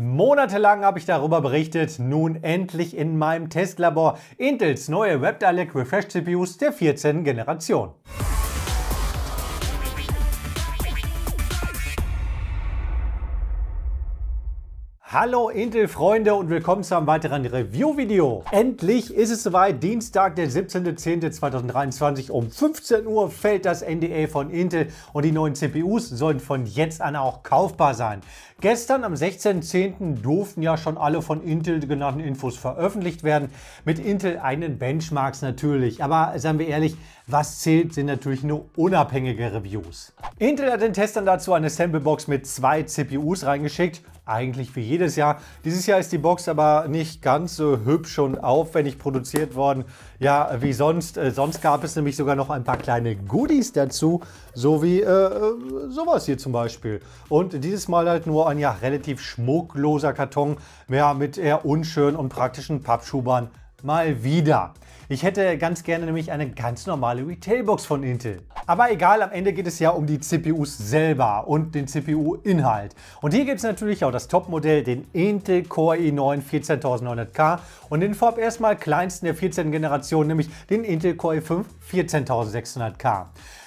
Monatelang habe ich darüber berichtet, nun endlich in meinem Testlabor Intels neue WebDirect Refresh CPUs der 14. Generation. Hallo Intel-Freunde und willkommen zu einem weiteren Review-Video. Endlich ist es soweit. Dienstag, der 17.10.2023 um 15 Uhr fällt das NDA von Intel und die neuen CPUs sollen von jetzt an auch kaufbar sein. Gestern am 16.10. durften ja schon alle von Intel genannten Infos veröffentlicht werden. Mit Intel einen Benchmarks natürlich. Aber seien wir ehrlich, was zählt, sind natürlich nur unabhängige Reviews. Intel hat den Testern dazu eine Samplebox mit zwei CPUs reingeschickt eigentlich wie jedes Jahr. Dieses Jahr ist die Box aber nicht ganz so hübsch und aufwendig produziert worden. Ja, wie sonst. Äh, sonst gab es nämlich sogar noch ein paar kleine Goodies dazu, so wie äh, äh sowas hier zum Beispiel. Und dieses Mal halt nur ein ja relativ schmuckloser Karton, ja, mit eher unschönen und praktischen Pappschubern Mal wieder. Ich hätte ganz gerne nämlich eine ganz normale Retailbox von Intel. Aber egal, am Ende geht es ja um die CPUs selber und den CPU-Inhalt. Und hier gibt es natürlich auch das Topmodell, den Intel Core i9 14900K und den vorab erstmal kleinsten der 14. Generation, nämlich den Intel Core i5 14600K.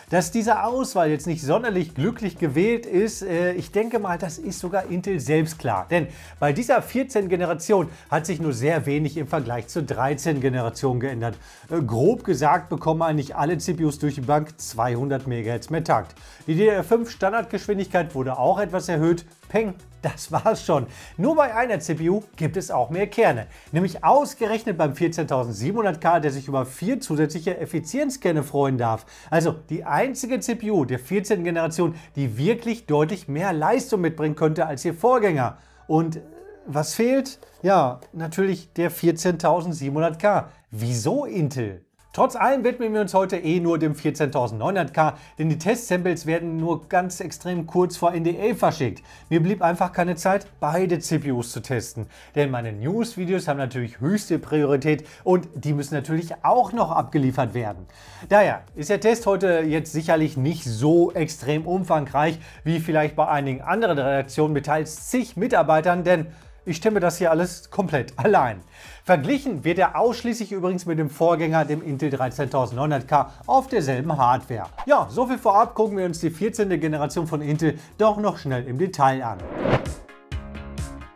Dass diese Auswahl jetzt nicht sonderlich glücklich gewählt ist, äh, ich denke mal, das ist sogar Intel selbst klar. Denn bei dieser 14-Generation hat sich nur sehr wenig im Vergleich zur 13-Generation geändert. Äh, grob gesagt bekommen eigentlich alle CPUs durch die Bank 200 MHz mehr Takt. Die DDR5-Standardgeschwindigkeit wurde auch etwas erhöht. Peng, das war's schon. Nur bei einer CPU gibt es auch mehr Kerne, nämlich ausgerechnet beim 14700K, der sich über vier zusätzliche Effizienzkerne freuen darf. Also die einzige CPU der 14. Generation, die wirklich deutlich mehr Leistung mitbringen könnte als ihr Vorgänger. Und äh, was fehlt? Ja, natürlich der 14700K. Wieso Intel? Trotz allem widmen wir uns heute eh nur dem 14900K, denn die Testsamples werden nur ganz extrem kurz vor NDA verschickt. Mir blieb einfach keine Zeit, beide CPUs zu testen, denn meine News-Videos haben natürlich höchste Priorität und die müssen natürlich auch noch abgeliefert werden. Daher ist der Test heute jetzt sicherlich nicht so extrem umfangreich wie vielleicht bei einigen anderen Redaktionen mit teils zig Mitarbeitern, denn ich stemme das hier alles komplett allein. Verglichen wird er ausschließlich übrigens mit dem Vorgänger, dem Intel 13900K, auf derselben Hardware. Ja, soviel vorab, gucken wir uns die 14. Generation von Intel doch noch schnell im Detail an.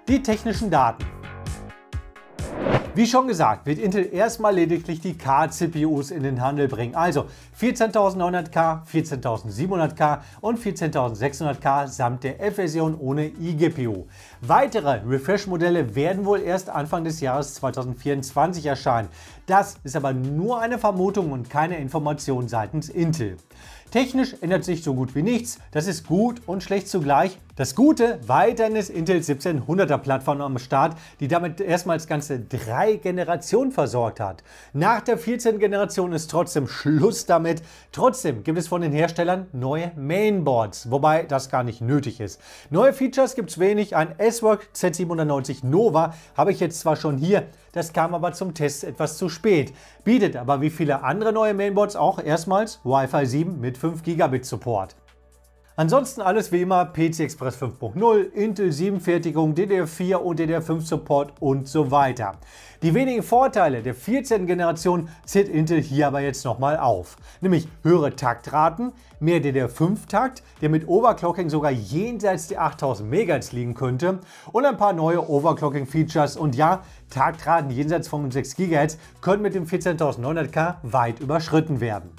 Die technischen Daten. Wie schon gesagt, wird Intel erstmal lediglich die K-CPUs in den Handel bringen. Also 14900K, 14700K und 14600K samt der F-Version ohne iGPU. Weitere Refresh-Modelle werden wohl erst Anfang des Jahres 2024 erscheinen. Das ist aber nur eine Vermutung und keine Information seitens Intel. Technisch ändert sich so gut wie nichts, das ist gut und schlecht zugleich. Das Gute, weiterhin ist Intel 1700er Plattform am Start, die damit erstmals ganze drei Generationen versorgt hat. Nach der 14. Generation ist trotzdem Schluss damit. Trotzdem gibt es von den Herstellern neue Mainboards, wobei das gar nicht nötig ist. Neue Features gibt es wenig, ein S-Work Z790 Nova habe ich jetzt zwar schon hier, das kam aber zum Test etwas zu spät, bietet aber wie viele andere neue Mainboards auch erstmals Wi-Fi 7 mit 5 Gigabit Support. Ansonsten alles wie immer PC Express 5.0, Intel 7 Fertigung, DDR4 und DDR5 Support und so weiter. Die wenigen Vorteile der 14. Generation zählt Intel hier aber jetzt nochmal auf. Nämlich höhere Taktraten, mehr DDR5-Takt, der mit Overclocking sogar jenseits der 8000 MHz liegen könnte und ein paar neue Overclocking-Features und ja, Taktraten jenseits von 6 GHz können mit dem 14900K weit überschritten werden.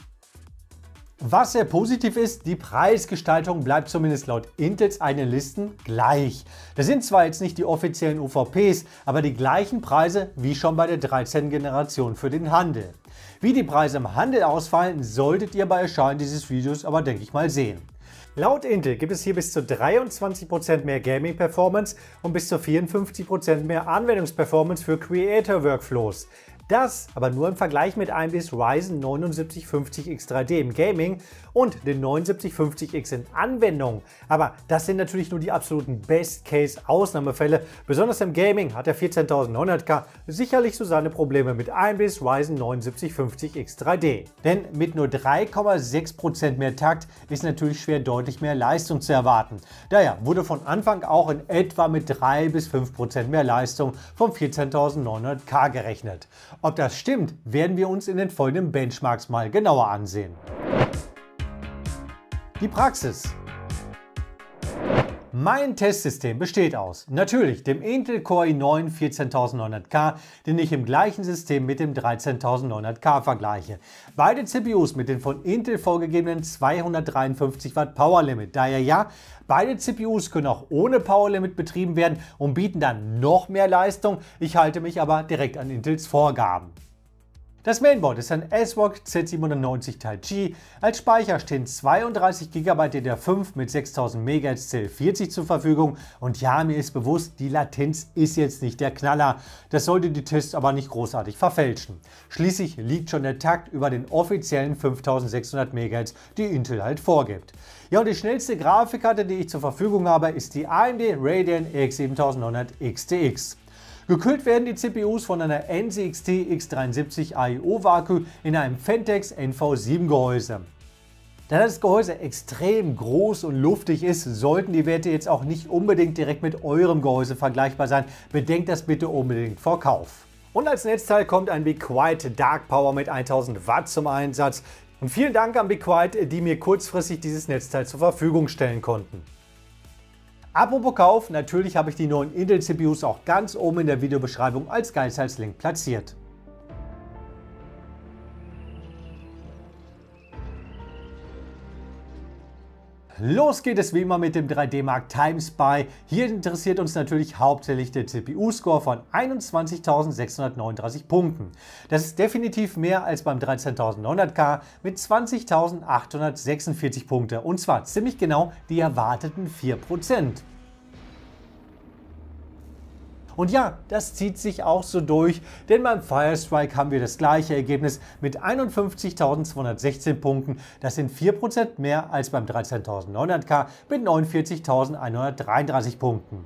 Was sehr positiv ist, die Preisgestaltung bleibt zumindest laut Intels eigenen Listen gleich. Das sind zwar jetzt nicht die offiziellen UVPs, aber die gleichen Preise wie schon bei der 13. Generation für den Handel. Wie die Preise im Handel ausfallen, solltet ihr bei Erscheinen dieses Videos aber denke ich mal sehen. Laut Intel gibt es hier bis zu 23% mehr Gaming-Performance und bis zu 54% mehr Anwendungsperformance für Creator-Workflows. Das aber nur im Vergleich mit AMDs Ryzen 7950X3D im Gaming und den 7950X in Anwendung. Aber das sind natürlich nur die absoluten Best-Case-Ausnahmefälle. Besonders im Gaming hat der 14900K sicherlich so seine Probleme mit AMDs Ryzen 7950X3D. Denn mit nur 3,6% mehr Takt ist natürlich schwer deutlich mehr Leistung zu erwarten. Daher wurde von Anfang auch in etwa mit 3 bis 5% mehr Leistung vom 14900K gerechnet. Ob das stimmt, werden wir uns in den folgenden Benchmarks mal genauer ansehen. Die Praxis. Mein Testsystem besteht aus natürlich dem Intel Core i9 14900K, den ich im gleichen System mit dem 13900K vergleiche. Beide CPUs mit den von Intel vorgegebenen 253 Watt Power Limit. Daher ja, beide CPUs können auch ohne Power Limit betrieben werden und bieten dann noch mehr Leistung. Ich halte mich aber direkt an Intels Vorgaben. Das Mainboard ist ein ASRock Z790 Teil G. Als Speicher stehen 32 GB DDR5 mit 6000 MHz CL40 zur Verfügung. Und ja, mir ist bewusst, die Latenz ist jetzt nicht der Knaller. Das sollte die Tests aber nicht großartig verfälschen. Schließlich liegt schon der Takt über den offiziellen 5600 MHz, die Intel halt vorgibt. Ja, und die schnellste Grafikkarte, die ich zur Verfügung habe, ist die AMD Radeon RX 7900 XTX. Gekühlt werden die CPUs von einer NCXT X73 AIO Vacu in einem Fentex NV7 Gehäuse. Da das Gehäuse extrem groß und luftig ist, sollten die Werte jetzt auch nicht unbedingt direkt mit eurem Gehäuse vergleichbar sein. Bedenkt das bitte unbedingt vor Kauf. Und als Netzteil kommt ein Be Quiet Dark Power mit 1000 Watt zum Einsatz. Und vielen Dank an Be Quiet, die mir kurzfristig dieses Netzteil zur Verfügung stellen konnten. Apropos Kauf, natürlich habe ich die neuen Intel CPUs auch ganz oben in der Videobeschreibung als Geizhals-Link platziert. Los geht es wie immer mit dem 3D Mark TimeSpy. Hier interessiert uns natürlich hauptsächlich der CPU-Score von 21.639 Punkten. Das ist definitiv mehr als beim 13.900K mit 20.846 Punkte und zwar ziemlich genau die erwarteten 4%. Und ja, das zieht sich auch so durch, denn beim Firestrike haben wir das gleiche Ergebnis mit 51.216 Punkten. Das sind 4% mehr als beim 13.900K mit 49.133 Punkten.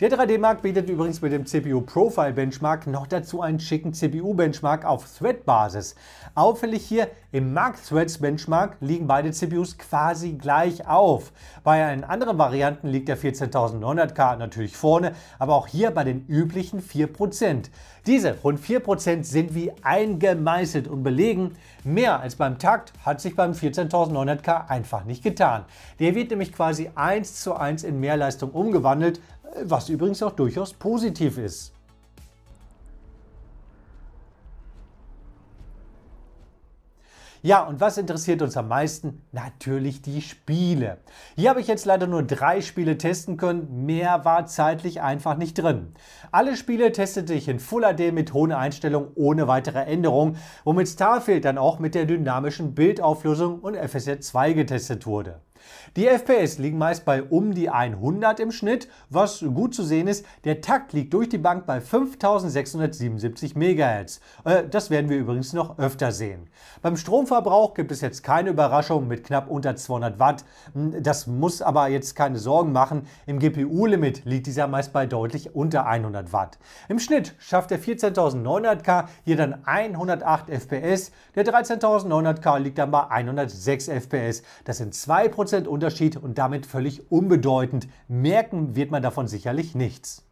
Der 3D-Markt bietet übrigens mit dem CPU-Profile-Benchmark noch dazu einen schicken CPU-Benchmark auf Thread-Basis. Auffällig hier, im Markt-Threads-Benchmark liegen beide CPUs quasi gleich auf. Bei allen anderen Varianten liegt der 14900K natürlich vorne, aber auch hier bei den üblichen 4%. Diese rund 4% sind wie eingemeißelt und belegen, mehr als beim Takt hat sich beim 14900K einfach nicht getan. Der wird nämlich quasi 1 zu 1 in Mehrleistung umgewandelt, was übrigens auch durchaus positiv ist. Ja, und was interessiert uns am meisten? Natürlich die Spiele. Hier habe ich jetzt leider nur drei Spiele testen können, mehr war zeitlich einfach nicht drin. Alle Spiele testete ich in Full HD mit hohen Einstellungen ohne weitere Änderungen, womit Starfield dann auch mit der dynamischen Bildauflösung und FSR 2 getestet wurde. Die FPS liegen meist bei um die 100 im Schnitt, was gut zu sehen ist. Der Takt liegt durch die Bank bei 5677 MHz. Äh, das werden wir übrigens noch öfter sehen. Beim Stromverbrauch gibt es jetzt keine Überraschung mit knapp unter 200 Watt. Hm, das muss aber jetzt keine Sorgen machen. Im GPU-Limit liegt dieser meist bei deutlich unter 100 Watt. Im Schnitt schafft der 14900K hier dann 108 FPS. Der 13900K liegt dann bei 106 FPS. Das sind 2% Prozent Unterschied und damit völlig unbedeutend. Merken wird man davon sicherlich nichts.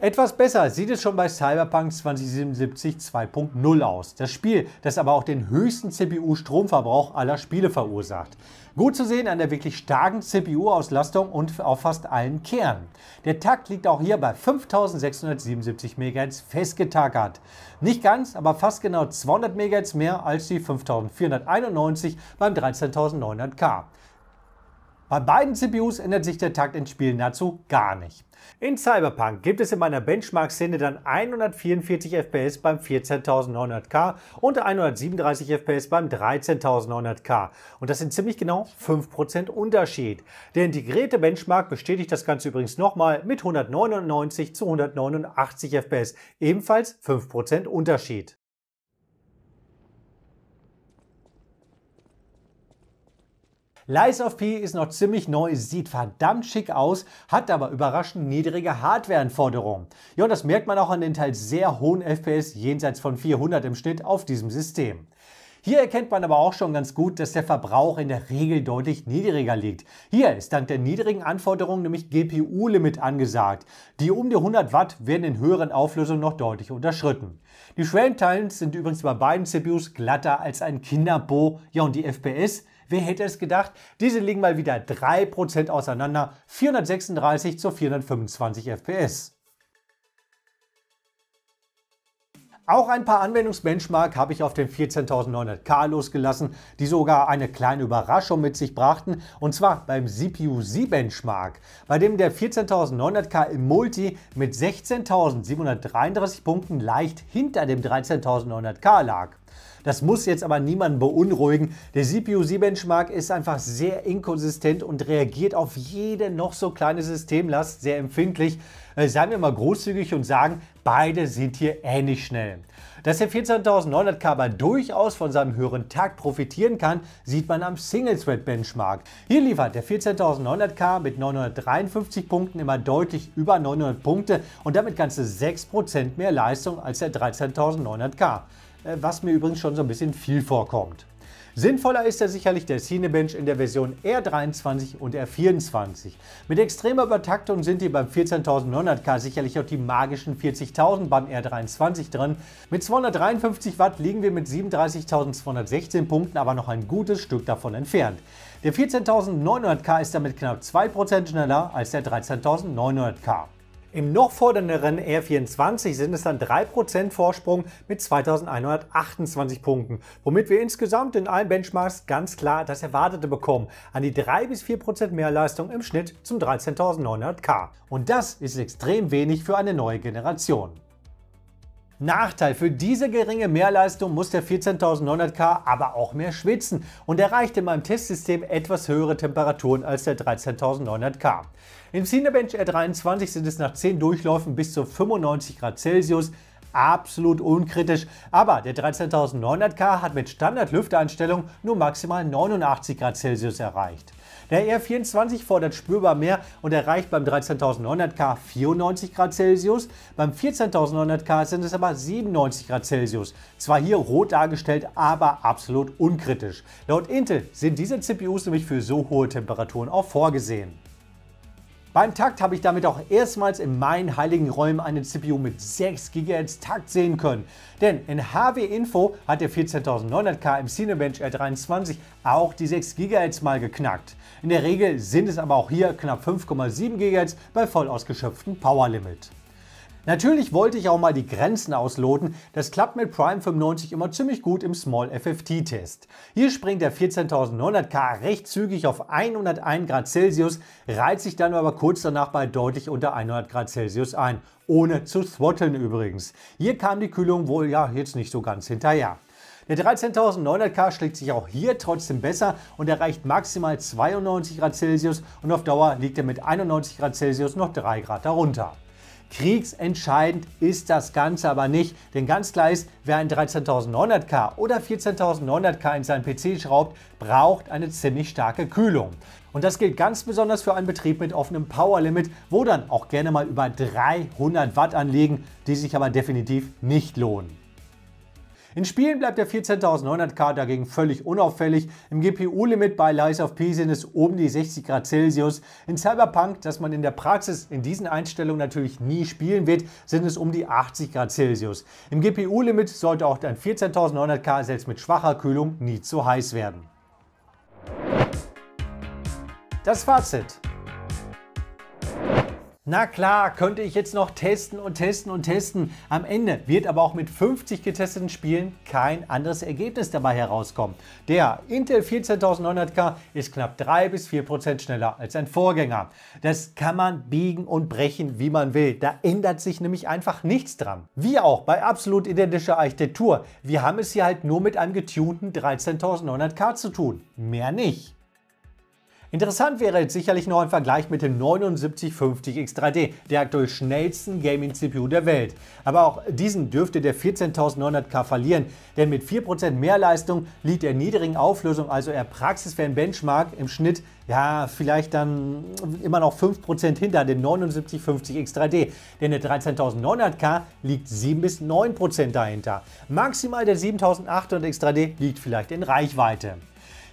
Etwas besser sieht es schon bei Cyberpunk 2077 2.0 aus. Das Spiel, das aber auch den höchsten CPU-Stromverbrauch aller Spiele verursacht. Gut zu sehen an der wirklich starken CPU-Auslastung und auf fast allen Kernen. Der Takt liegt auch hier bei 5677 MHz festgetackert. Nicht ganz, aber fast genau 200 MHz mehr als die 5491 beim 13900K. Bei beiden CPUs ändert sich der Takt in Spielen dazu gar nicht. In Cyberpunk gibt es in meiner Benchmark-Szene dann 144 FPS beim 14900K und 137 FPS beim 13900K. Und das sind ziemlich genau 5% Unterschied. Der integrierte Benchmark bestätigt das Ganze übrigens nochmal mit 199 zu 189 FPS, ebenfalls 5% Unterschied. Lies of P ist noch ziemlich neu, sieht verdammt schick aus, hat aber überraschend niedrige Hardwareanforderungen. Ja, und das merkt man auch an den teils sehr hohen FPS jenseits von 400 im Schnitt auf diesem System. Hier erkennt man aber auch schon ganz gut, dass der Verbrauch in der Regel deutlich niedriger liegt. Hier ist dank der niedrigen Anforderungen nämlich GPU-Limit angesagt. Die um die 100 Watt werden in höheren Auflösungen noch deutlich unterschritten. Die Schwellenteilen sind übrigens bei beiden CPUs glatter als ein Kinderbo. Ja und die FPS Wer hätte es gedacht? Diese liegen mal wieder 3% auseinander, 436 zu 425 FPS. Auch ein paar Anwendungsbenchmark habe ich auf den 14900K losgelassen, die sogar eine kleine Überraschung mit sich brachten, und zwar beim CPU-Z-Benchmark, bei dem der 14900K im Multi mit 16.733 Punkten leicht hinter dem 13900K lag. Das muss jetzt aber niemanden beunruhigen. Der CPU-C-Benchmark ist einfach sehr inkonsistent und reagiert auf jede noch so kleine Systemlast sehr empfindlich. Äh, seien wir mal großzügig und sagen, beide sind hier ähnlich schnell. Dass der 14900K aber durchaus von seinem höheren Takt profitieren kann, sieht man am Single-Thread-Benchmark. Hier liefert der 14900K mit 953 Punkten immer deutlich über 900 Punkte und damit ganze 6% mehr Leistung als der 13900K. Äh, was mir übrigens schon so ein bisschen viel vorkommt. Sinnvoller ist ja sicherlich der Cinebench in der Version R23 und R24. Mit extremer Übertaktung sind die beim 14900K sicherlich auch die magischen 40.000 beim R23 drin. Mit 253 Watt liegen wir mit 37.216 Punkten aber noch ein gutes Stück davon entfernt. Der 14900K ist damit knapp 2% schneller als der 13900K. Im noch fordernderen R24 sind es dann 3% Vorsprung mit 2128 Punkten, womit wir insgesamt in allen Benchmarks ganz klar das Erwartete bekommen, an die 3 bis 4% Mehrleistung im Schnitt zum 13.900K. Und das ist extrem wenig für eine neue Generation. Nachteil, für diese geringe Mehrleistung muss der 14900K aber auch mehr schwitzen und erreicht in meinem Testsystem etwas höhere Temperaturen als der 13900K. Im Cinebench R23 sind es nach 10 Durchläufen bis zu 95 Grad Celsius, absolut unkritisch, aber der 13900K hat mit Standard-Lüftereinstellung nur maximal 89 Grad Celsius erreicht. Der R24 fordert spürbar mehr und erreicht beim 13900K 94 Grad Celsius, beim 14900K sind es aber 97 Grad Celsius. Zwar hier rot dargestellt, aber absolut unkritisch. Laut Intel sind diese CPUs nämlich für so hohe Temperaturen auch vorgesehen. Beim Takt habe ich damit auch erstmals in meinen heiligen Räumen eine CPU mit 6 GHz Takt sehen können. Denn in HW Info hat der 14900K im Cinebench R23 auch die 6 GHz mal geknackt. In der Regel sind es aber auch hier knapp 5,7 GHz bei voll ausgeschöpftem Powerlimit. Natürlich wollte ich auch mal die Grenzen ausloten. Das klappt mit Prime 95 immer ziemlich gut im Small FFT Test. Hier springt der 14900K recht zügig auf 101 Grad Celsius, reiht sich dann aber kurz danach bei deutlich unter 100 Grad Celsius ein. Ohne zu swatteln übrigens. Hier kam die Kühlung wohl ja jetzt nicht so ganz hinterher. Der 13900K schlägt sich auch hier trotzdem besser und erreicht maximal 92 Grad Celsius und auf Dauer liegt er mit 91 Grad Celsius noch 3 Grad darunter. Kriegsentscheidend ist das Ganze aber nicht, denn ganz klar ist, wer ein 13900K oder 14900K in seinen PC schraubt, braucht eine ziemlich starke Kühlung. Und das gilt ganz besonders für einen Betrieb mit offenem Powerlimit, wo dann auch gerne mal über 300 Watt anliegen, die sich aber definitiv nicht lohnen. In Spielen bleibt der 14900K dagegen völlig unauffällig. Im GPU-Limit bei Lies of P sind es oben die 60 Grad Celsius. In Cyberpunk, das man in der Praxis in diesen Einstellungen natürlich nie spielen wird, sind es um die 80 Grad Celsius. Im GPU-Limit sollte auch ein 14900K selbst mit schwacher Kühlung nie zu heiß werden. Das Fazit. Na klar, könnte ich jetzt noch testen und testen und testen. Am Ende wird aber auch mit 50 getesteten Spielen kein anderes Ergebnis dabei herauskommen. Der Intel 14900K ist knapp 3 bis 4 Prozent schneller als sein Vorgänger. Das kann man biegen und brechen, wie man will. Da ändert sich nämlich einfach nichts dran. Wie auch bei absolut identischer Architektur. Wir haben es hier halt nur mit einem getunten 13900K zu tun. Mehr nicht. Interessant wäre jetzt sicherlich noch ein Vergleich mit dem 7950X3D, der aktuell schnellsten Gaming-CPU der Welt. Aber auch diesen dürfte der 14900K verlieren, denn mit 4% mehr Leistung liegt der niedrigen Auflösung, also eher praxisfern Benchmark, im Schnitt ja vielleicht dann immer noch 5% hinter dem 7950X3D, denn der 13900K liegt 7 bis 9% dahinter. Maximal der 7800X3D liegt vielleicht in Reichweite.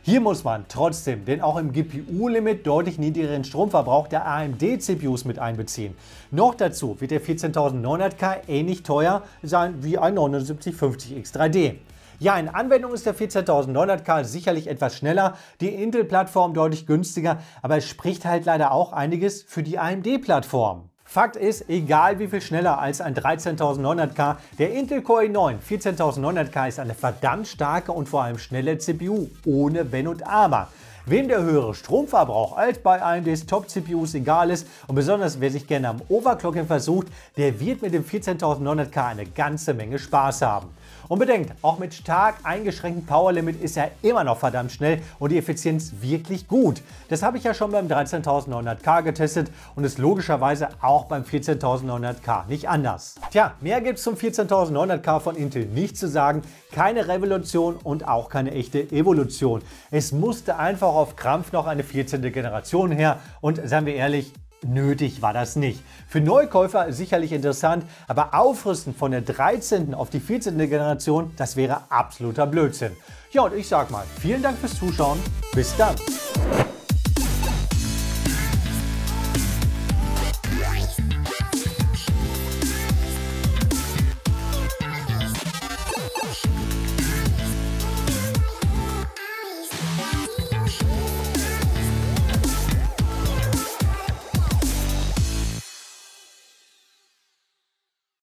Hier muss man trotzdem den auch im GPU-Limit deutlich niedrigeren Stromverbrauch der AMD-CPUs mit einbeziehen. Noch dazu wird der 14900K ähnlich teuer sein wie ein 7950 X3D. Ja, in Anwendung ist der 14900K sicherlich etwas schneller, die Intel-Plattform deutlich günstiger, aber es spricht halt leider auch einiges für die AMD-Plattform. Fakt ist, egal wie viel schneller als ein 13900K, der Intel Core i9 14900K ist eine verdammt starke und vor allem schnelle CPU, ohne Wenn und Aber. Wem der höhere Stromverbrauch als bei des Top-CPUs egal ist und besonders wer sich gerne am Overclocken versucht, der wird mit dem 14900K eine ganze Menge Spaß haben. Und bedenkt, auch mit stark eingeschränktem Powerlimit ist er immer noch verdammt schnell und die Effizienz wirklich gut. Das habe ich ja schon beim 13900K getestet und ist logischerweise auch beim 14900K nicht anders. Tja, mehr gibt es zum 14900K von Intel nicht zu sagen. Keine Revolution und auch keine echte Evolution. Es musste einfach auch auf Krampf noch eine 14. Generation her und seien wir ehrlich, Nötig war das nicht. Für Neukäufer sicherlich interessant, aber aufrüsten von der 13. auf die 14. Generation, das wäre absoluter Blödsinn. Ja, und ich sag mal, vielen Dank fürs Zuschauen. Bis dann.